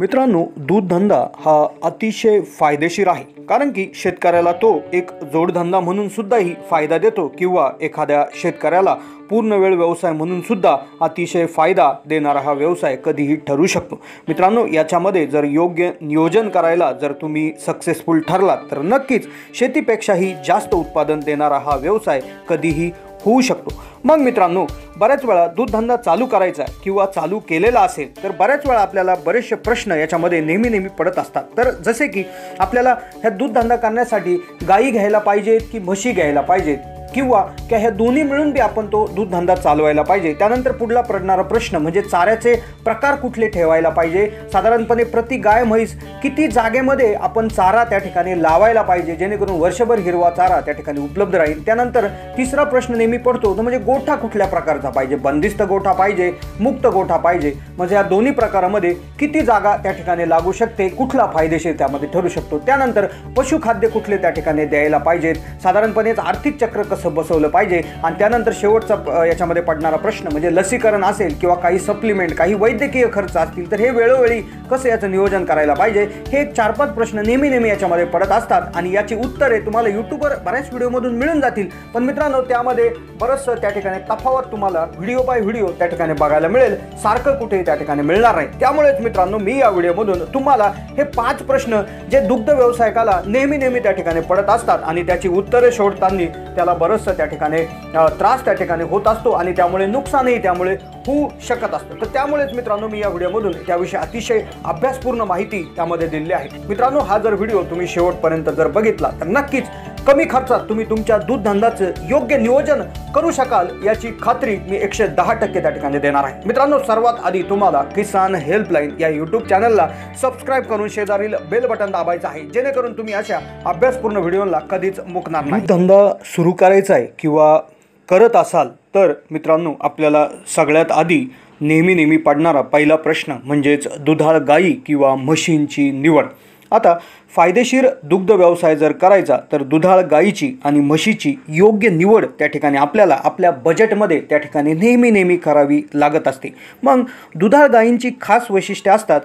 मित्रांनो दूधधंदा हा अतिशय फायदेशीर आहे कारण की शेतकऱ्याला तो एक जोडधंदा म्हणून सुद्धाही फायदा देतो किंवा एखाद्या शेतकऱ्याला पूर्ण वेळ व्यवसाय म्हणून सुद्धा अतिशय फायदा देणारा हा व्यवसाय कधीही ठरू शकतो मित्रांनो याच्यामध्ये जर योग्य नियोजन करायला जर तुम्ही सक्सेसफुल ठरलात तर नक्कीच शेतीपेक्षाही जास्त उत्पादन देणारा हा व्यवसाय कधीही होऊ शकतो मग मित्रांनो बऱ्याच वेळा दूधधंदा चालू करायचा किंवा चालू केलेला असेल तर बऱ्याच वेळा आपल्याला बरेचसे प्रश्न याच्यामध्ये नेहमी नेहमी पडत असतात तर जसे की आपल्याला ह्या दूधधंदा करण्यासाठी गायी घ्यायला पाहिजेत की म्हशी घ्यायला पाहिजेत किंवा त्या ह्या दोन्ही मिळून बी आपण तो दूधधंदा चालवायला पाहिजे त्यानंतर पुढला पडणारा प्रश्न म्हणजे चाऱ्याचे प्रकार कुठले ठेवायला पाहिजे साधारणपणे प्रति गाय म्हैस किती जागेमध्ये आपण चारा त्या ठिकाणी लावायला पाहिजे जेणेकरून वर्षभर हिरवा चारा त्या ठिकाणी उपलब्ध राहील त्यानंतर तिसरा प्रश्न नेहमी पडतो तो म्हणजे गोठा कुठल्या प्रकारचा पाहिजे बंदिस्त गोठा पाहिजे मुक्त गोठा पाहिजे म्हणजे या दोन्ही प्रकारामध्ये किती जागा त्या ठिकाणी लागू शकते कुठला फायदेशीर त्यामध्ये ठरू शकतो त्यानंतर पशुखाद्य कुठले त्या ठिकाणी द्यायला पाहिजेत साधारणपणेच आर्थिक चक्र कसं बसवलं पाहिजे आणि त्यानंतर शेवटचा याच्यामध्ये पडणारा प्रश्न म्हणजे लसीकरण असेल किंवा काही सप्लिमेंट काही वैद्यकीय खर्च असतील तर हे वेळोवेळी कसं याचं नियोजन करायला पाहिजे हे चार पाच प्रश्न नेहमी नेहमी याच्यामध्ये पडत असतात आणि याची उत्तरे तुम्हाला युट्यूबवर बऱ्याच व्हिडिओमधून मिळून जातील पण मित्रांनो त्यामध्ये बरंचसं त्या ठिकाणी तफावत तुम्हाला व्हिडिओ बाय व्हिडिओ त्या ठिकाणी बघायला मिळेल सारखं कुठेही त्या ठिकाणी मिळणार नाही त्यामुळेच मित्रांनो मी या व्हिडिओमधून तुम्हाला हे पाच प्रश्न जे दुग्ध व्यवसायकाला नेहमी नेहमी त्या ठिकाणी पडत असतात आणि त्याची उत्तरे शोधताना त्याला बरंचसं त्या ठिकाणी त्रास त्या ठिकाणी होत असतो आणि त्यामुळे नुकसानही त्यामुळे होऊ शकत असतं तर त्यामुळेच मित्रांनो मी या व्हिडिओमधून त्याविषयी अतिशय अभ्यासपूर्ण माहिती त्यामध्ये दिली आहे मित्रांनो हा जर व्हिडिओ तुम्ही शेवटपर्यंत जर बघितला तर नक्कीच कमी खर्चात तुम्ही तुमच्या दूध धंद्याचं योग्य नियोजन करू शकाल याची खात्री मी एकशे दहा टक्के त्या ठिकाणी देणार आहे मित्रांनो सर्वात आधी तुम्हाला किसान हेल्पलाईन या यूट्यूब चॅनलला सबस्क्राईब करून शेजारील बेल बटन दाबायचं आहे जेणेकरून तुम्ही अशा अभ्यासपूर्ण व्हिडिओला कधीच मुकणार नाही धंदा सुरू करायचा आहे किंवा करत असाल तर मित्रांनो आपल्याला सगळ्यात आधी नेहमी नेहमी पडणारा पहिला प्रश्न म्हणजेच दुधाळ गाई किंवा म्हशींची निवड आता फायदेशीर दुग्ध व्यवसाय जर करायचा तर दुधाळ गायीची आणि म्हशीची योग्य निवड त्या ठिकाणी आपल्याला आपल्या बजेटमध्ये त्या ठिकाणी नेहमी नेहमी करावी लागत असते मग दुधाळ गायींची खास वैशिष्ट्ये असतात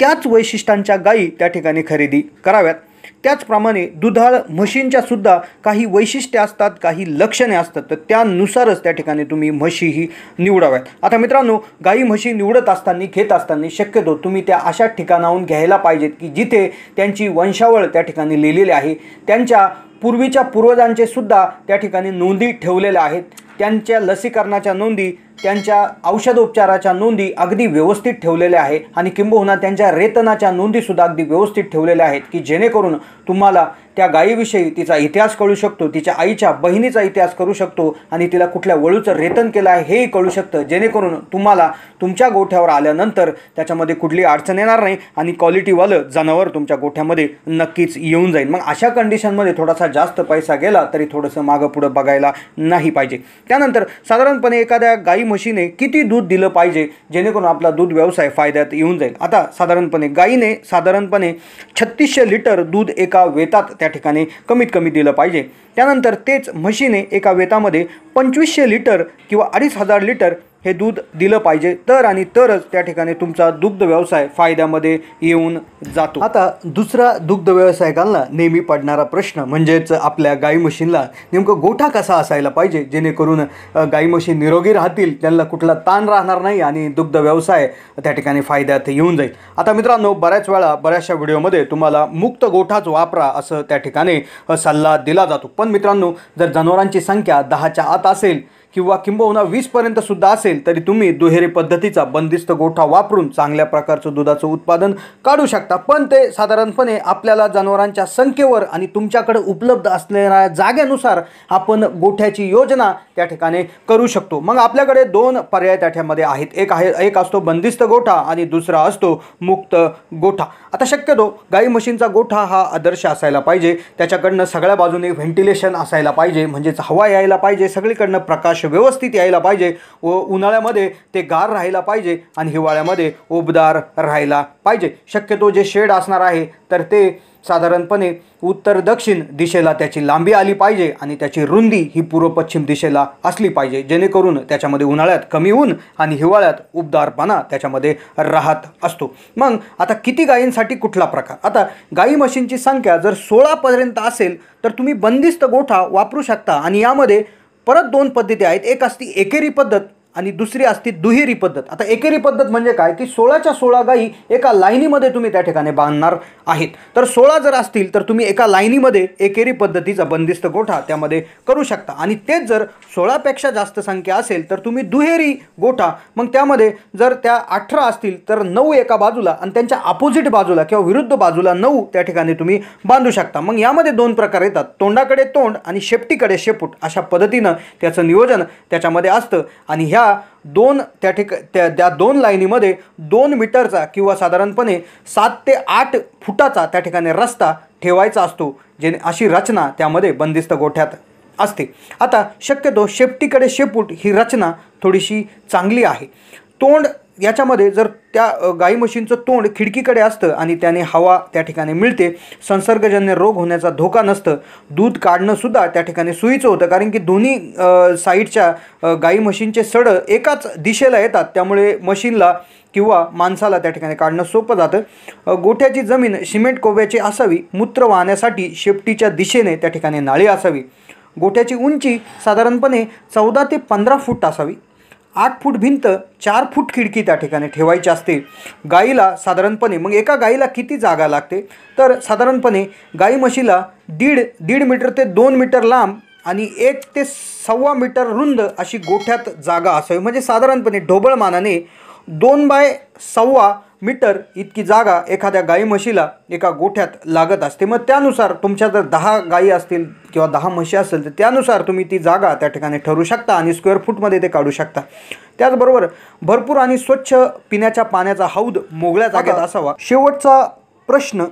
त्याच वैशिष्ट्यांच्या गायी त्या ठिकाणी खरेदी कराव्यात त्याचप्रमाणे दुधाळ म्हशींच्यासुद्धा काही वैशिष्ट्ये असतात काही लक्षणे असतात तर त्यानुसारच त्या ठिकाणी तुम्ही म्हशीही निवडाव्यात आता मित्रांनो गाई म्हशी निवडत असताना घेत असताना शक्यतो तुम्ही त्या अशा ठिकाणाहून घ्यायला पाहिजेत की जिथे त्यांची वंशावळ त्या ठिकाणी लिहिलेली आहे त्यांच्या पूर्वीच्या पूर्वजांचे सुद्धा त्या ठिकाणी नोंदी ठेवलेल्या आहेत त्यांच्या लसीकरणाच्या नोंदी त्यांच्या औषधोपचाराच्या नोंदी अगदी व्यवस्थित ठेवलेल्या आहे आणि किंबहुना त्यांच्या रेतनाच्या नोंदीसुद्धा अगदी व्यवस्थित ठेवलेल्या आहेत की जेणेकरून तुम्हाला त्या गायीविषयी तिचा इतिहास कळू शकतो तिच्या आईच्या बहिणीचा इतिहास करू शकतो आणि तिला कुठल्या वळूचं रेतन केलं आहे हेही कळू शकतं जेणेकरून तुम्हाला तुमच्या गोठ्यावर आल्यानंतर त्याच्यामध्ये कुठली अडचण येणार नाही आणि क्वालिटीवालं जनावर तुमच्या गोठ्यामध्ये नक्कीच येऊन जाईल मग अशा कंडिशनमध्ये थोडासा जास्त पैसा गेला तरी थोडंसं मागं पुढं बघायला नाही पाहिजे त्यानंतर साधारणपणे एखाद्या गाई मशीने किती दूध दिलं पाहिजे जेणेकरून आपला दूध व्यवसाय फायद्यात येऊन जाईल आता साधारणपणे गाईने साधारणपणे छत्तीसशे लिटर दूध एका वेतात त्या ठिकाणी कमीत कमी दिलं पाहिजे त्यानंतर तेच म्हशीने एका वेतामध्ये पंचवीसशे लिटर किंवा अडीच हजार लिटर हे दूध दिलं पाहिजे तर आणि तरच त्या ठिकाणी तुमचा दुग्ध व्यवसाय फायद्यामध्ये येऊन जातो आता दुसरा दुग्ध व्यवसायिकांना नेहमी पडणारा प्रश्न म्हणजेच आपल्या गाई मशीनला नेमकं गोठा कसा असायला पाहिजे जेणेकरून गाई मशीन निरोगी राहतील त्यांना कुठला ताण राहणार नाही आणि दुग्ध व्यवसाय त्या ठिकाणी फायद्यात येऊन जाईल आता मित्रांनो बऱ्याच वेळा बऱ्याचशा व्हिडिओमध्ये तुम्हाला मुक्त गोठाच वापरा असं त्या ठिकाणी सल्ला दिला जातो पण मित्रांनो जर जनावरांची संख्या दहाच्या आत असेल किंवा किंबहुना पर्यंत सुद्धा असेल तरी तुम्ही दुहेरी पद्धतीचा बंदिस्त गोठा वापरून चांगल्या प्रकारचं दुधाचं उत्पादन काढू शकता पण ते साधारणपणे आपल्याला जनावरांच्या संख्येवर आणि तुमच्याकडे उपलब्ध असलेल्या जागेनुसार आपण गोठ्याची योजना त्या ठिकाणी करू शकतो मग आपल्याकडे दोन पर्याय त्याठ्यामध्ये आहेत एक आहे एक असतो बंदिस्त गोठा आणि दुसरा असतो मुक्त गोठा आता शक्यतो गाई मशीनचा गोठा हा आदर्श असायला पाहिजे त्याच्याकडनं सगळ्या बाजूने व्हेंटिलेशन असायला पाहिजे म्हणजेच हवा यायला पाहिजे सगळीकडनं प्रकाश व्यवस्थित यायला पाहिजे व उन्हाळ्यामध्ये ते गार राहायला पाहिजे आणि हिवाळ्यामध्ये उबदार राहायला पाहिजे शक्यतो जे शेड असणार आहे तर ते साधारणपणे उत्तर दक्षिण दिशेला त्याची लांबी आली पाहिजे आणि त्याची रुंदी ही पूर्व पश्चिम दिशेला असली पाहिजे जेणेकरून त्याच्यामध्ये उन्हाळ्यात कमी ऊन आणि हिवाळ्यात उबदारपणा त्याच्यामध्ये राहत असतो मग आता किती गायींसाठी कुठला प्रकार आता गाई म्हशींची संख्या जर सोळापर्यंत असेल तर तुम्ही बंदिस्त गोठा वापरू शकता आणि यामध्ये परत दोन पद्धती आहेत एक असती एकेरी पद्धत आणि दुसरी असते दुहेरी पद्धत आता एकेरी पद्धत म्हणजे काय की सोळाच्या सोळा गाई एका लाईनीमध्ये तुम्ही त्या ठिकाणी बांधणार आहेत तर सोळा जर असतील तर तुम्ही एका लाईनीमध्ये एकेरी पद्धतीचा बंदिस्त गोठा त्यामध्ये करू शकता आणि तेच जर सोळापेक्षा जास्त संख्या असेल तर तुम्ही दुहेरी गोठा मग त्यामध्ये जर त्या अठरा असतील तर नऊ एका बाजूला आणि त्यांच्या अपोजिट बाजूला किंवा विरुद्ध बाजूला नऊ त्या ठिकाणी तुम्ही बांधू शकता मग यामध्ये दोन प्रकार येतात तोंडाकडे तोंड आणि शेपटीकडे शेपूट अशा पद्धतीनं त्याचं नियोजन त्याच्यामध्ये असतं आणि ह्या दोन त्या ठिक त्या दोन लाईनीमध्ये दोन मीटरचा किंवा साधारणपणे सात ते आठ फुटाचा त्या ठिकाणी रस्ता ठेवायचा असतो जे अशी रचना त्यामध्ये बंदिस्त गोठ्यात असते आता शक्यतो शेपटीकडे शेपूट ही रचना थोडीशी चांगली आहे तोंड याच्यामध्ये जर त्या गाई म्हशींचं तोंड खिडकीकडे असतं आणि त्याने हवा त्या ठिकाणी मिळते संसर्गजन्य रोग होण्याचा धोका नसतं दूध काढणंसुद्धा त्या ठिकाणी सुईचं होतं कारण की दोन्ही साईडच्या गाई म्हशींचे सडं एकाच दिशेला येतात त्यामुळे मशीनला किंवा माणसाला त्या ठिकाणी काढणं सोपं जातं गोठ्याची जमीन सिमेंट कोब्याची असावी मूत्र वाहण्यासाठी शेपटीच्या दिशेने त्या ठिकाणी नाळी असावी गोठ्याची उंची साधारणपणे चौदा ते पंधरा फूट असावी आठ फूट भिंत चार फूट खिडकी त्या ठिकाणी ठेवायची असते गाईला साधारणपणे मग एका गाईला किती जागा लागते तर साधारणपणे गाई मशीला दीड दीड मीटर ते दोन मीटर लांब आणि एक ते सव्वा मीटर रुंद अशी गोठ्यात जागा असावी म्हणजे साधारणपणे ढोबळमानाने दोन बाय सव्वा मीटर इतकी जागा एखाद्या गाई म्हशीला एका गोठ्यात लागत असते मग त्यानुसार तुमच्या जर दहा गायी असतील किंवा दहा म्हशी असेल तर त्यानुसार तुम्ही ती जागा त्या ठिकाणी ठरू शकता आणि स्क्वेअर फूटमध्ये ते काढू शकता त्याचबरोबर भरपूर आणि स्वच्छ पिण्याच्या पाण्याचा हौद मोगळ्या जागेत असावा शेवटचा प्रश्न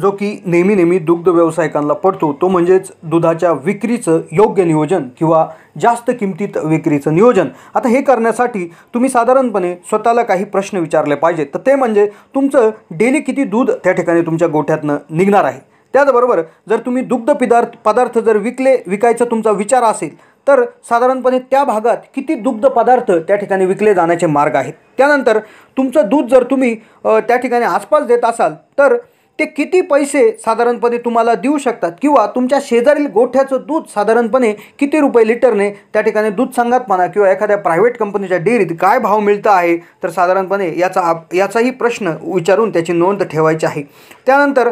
जो की नेहमी नेहमी दुग्ध व्यावसायिकांना पडतो तो म्हणजेच दुधाच्या विक्रीचं योग्य नियोजन किंवा जास्त किमतीत विक्रीचं नियोजन आता हे करण्यासाठी तुम्ही साधारणपणे स्वतःला काही प्रश्न विचारले पाहिजेत तर ते म्हणजे तुमचं डेली किती दूध त्या ठिकाणी तुमच्या गोठ्यातनं निघणार आहे त्याचबरोबर जर तुम्ही दुग्ध पदार्थ पदार्थ जर विकले विकायचा तुमचा विचार असेल तर साधारणपणे त्या भागात किती दुग्ध पदार्थ त्या ठिकाणी विकले जाण्याचे मार्ग आहेत त्यानंतर तुमचं दूध जर तुम्ही त्या ठिकाणी आसपास देत असाल तर ते किती पैसे साधारणपणे तुम्हाला देऊ शकतात किंवा तुमच्या शेजारील गोठ्याचं दूध साधारणपणे किती रुपये लिटरने त्या ठिकाणी दूध सांगत म्हणा किंवा एखाद्या प्रायव्हेट कंपनीच्या डेअरीत काय भाव मिळतं आहे तर साधारणपणे याचा आप याचाही प्रश्न विचारून त्याची नोंद ठेवायची आहे त्यानंतर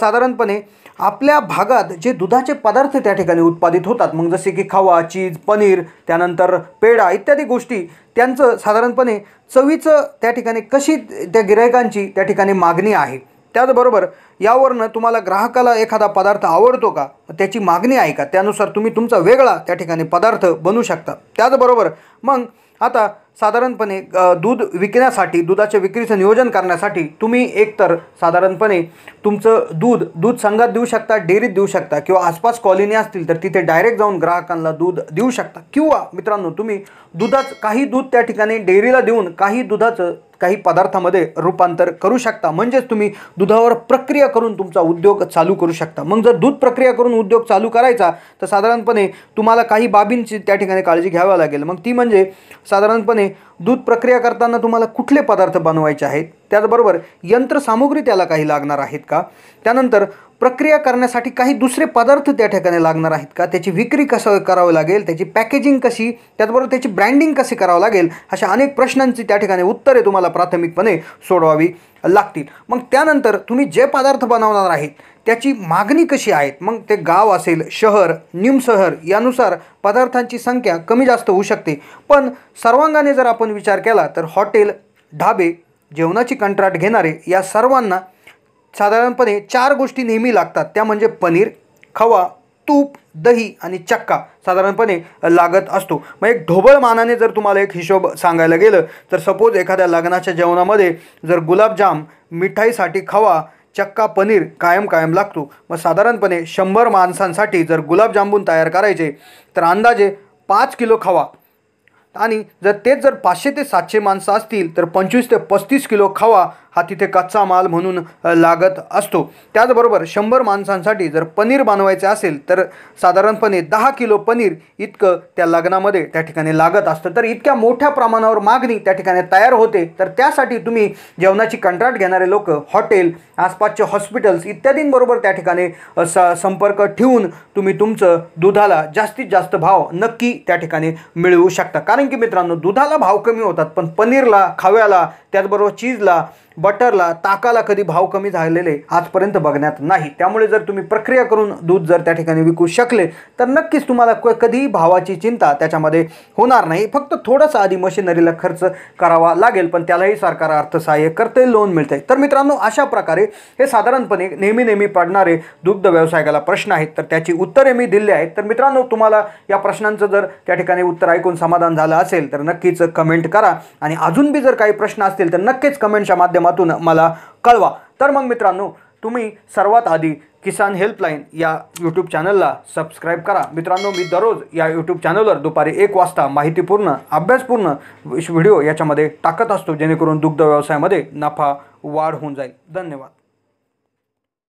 साधारणपणे आपल्या भागात जे दुधाचे पदार्थ त्या ठिकाणी उत्पादित होतात मग जसे की खवा चीज पनीर त्यानंतर पेढा इत्यादी गोष्टी त्यांचं साधारणपणे चवीचं त्या ठिकाणी कशी त्या गिरायकांची त्या ठिकाणी मागणी आहे त्याचबरोबर यावरनं तुम्हाला ग्राहकाला एखादा पदार्थ आवडतो का त्याची मागणी आहे का त्यानुसार तुम्ही तुमचा वेगळा त्या ठिकाणी पदार्थ बनवू शकता त्याचबरोबर मग आता साधारणपणे दूध विकण्यासाठी दुधाच्या विक्रीचं नियोजन करण्यासाठी तुम्ही एकतर साधारणपणे तुमचं दूध दूध संघात देऊ शकता डेअरीत देऊ शकता किंवा आसपास कॉलनी असतील तर तिथे डायरेक्ट जाऊन ग्राहकांना दूध देऊ शकता किंवा मित्रांनो तुम्ही दुधाचं काही दूध त्या ठिकाणी डेअरीला देऊन काही दुधाचं काही पदार्थामध्ये रूपांतर करू शकता म्हणजेच तुम्ही दुधावर प्रक्रिया करून तुमचा उद्योग चालू करू शकता मग जर दूध प्रक्रिया करून उद्योग चालू करायचा तर साधारणपणे तुम्हाला काही बाबींची त्या ठिकाणी काळजी घ्यावी लागेल मग ती म्हणजे साधारणपणे दूध प्रक्रिया करताना तुम्हाला कुठले पदार्थ बनवायचे आहेत त्याचबरोबर यंत्रसामुग्री त्याला काही लागणार आहेत का त्यानंतर प्रक्रिया करण्यासाठी काही दुसरे पदार्थ त्या ठिकाणी लागणार आहेत का त्याची विक्री कसं करावं लागेल त्याची पॅकेजिंग कशी त्याचबरोबर त्याची ब्रँडिंग कशी करावं लागेल अशा अनेक प्रश्नांची त्या ठिकाणी उत्तरे तुम्हाला प्राथमिकपणे सोडवावी लागतील मग त्यानंतर तुम्ही जे पदार्थ बनवणार आहेत त्याची मागणी कशी आहेत मग ते गाव असेल शहर शहर यानुसार पदार्थांची संख्या कमी जास्त होऊ शकते पण सर्वांगाने जर आपण विचार केला तर हॉटेल ढाबे जेवणाची कंत्राट घेणारे या सर्वांना साधारणपणे चार गोष्टी नेहमी लागतात त्या म्हणजे पनीर खवा तूप दही आणि चक्का साधारणपणे लागत असतो मग एक ढोबळ मानाने जर तुम्हाला एक हिशोब सांगायला गेलं तर सपोज एखाद्या लग्नाच्या जेवणामध्ये जर गुलाबजाम मिठाईसाठी खवा चक्का पनीर कायम कायम लागतो मग साधारणपणे शंभर माणसांसाठी जर गुलाबजामून तयार करायचे तर अंदाजे पाच किलो खवा आणि जर तेच जर पाचशे ते सातशे माणसं असतील तर पंचवीस ते पस्तीस किलो खवा हा तिथे कच्चा माल म्हणून लागत असतो त्याचबरोबर शंभर माणसांसाठी जर पनीर बनवायचे असेल तर साधारणपणे दहा किलो पनीर इतकं त्या लग्नामध्ये त्या ठिकाणी लागत असतं तर इतक्या मोठ्या प्रमाणावर मागणी त्या ठिकाणी तयार होते तर त्यासाठी तुम्ही जेवणाची कंत्राट घेणारे लोक हॉटेल आसपासचे हॉस्पिटल्स इत्यादींबरोबर त्या ठिकाणी स संपर्क ठेवून तुम्ही तुमचं दुधाला जास्तीत जास्त भाव नक्की त्या ठिकाणी मिळवू शकता कारण कारण की मित्रांनो दुधाला भाव कमी होतात पण पनीरला खाव्याला त्याचबरोबर चीजला बटरला ताकाला कधी भाव कमी झालेले आजपर्यंत बघण्यात नाही त्यामुळे जर तुम्ही प्रक्रिया करून दूध जर त्या ठिकाणी विकू शकले तर नक्कीच तुम्हाला कधीही भावाची चिंता त्याच्यामध्ये होणार नाही फक्त थोडंसं आधी मशिनरीला खर्च करावा लागेल पण त्यालाही सरकार अर्थसहाय्य करते लोन मिळते तर मित्रांनो अशा प्रकारे हे साधारणपणे नेहमी नेहमी पडणारे दुग्ध व्यवसायाला प्रश्न आहेत तर त्याची उत्तरे मी दिली आहेत तर मित्रांनो तुम्हाला या प्रश्नांचं जर त्या ठिकाणी उत्तर ऐकून समाधान झालं असेल तर नक्कीच कमेंट करा आणि अजून बी जर काही प्रश्न असतील तर नक्कीच कमेंटच्या माध्यमात माध्यमातून मला कळवा तर मग मित्रांनो तुम्ही सर्वात आधी किसान हेल्पलाईन या यूट्यूब चॅनलला सबस्क्राईब करा मित्रांनो मी दररोज या यूट्यूब चॅनलवर दुपारी एक वाजता माहितीपूर्ण अभ्यासपूर्ण व्हिडिओ याच्यामध्ये टाकत असतो जेणेकरून दुग्ध व्यवसायामध्ये नफा वाढ होऊन जाईल धन्यवाद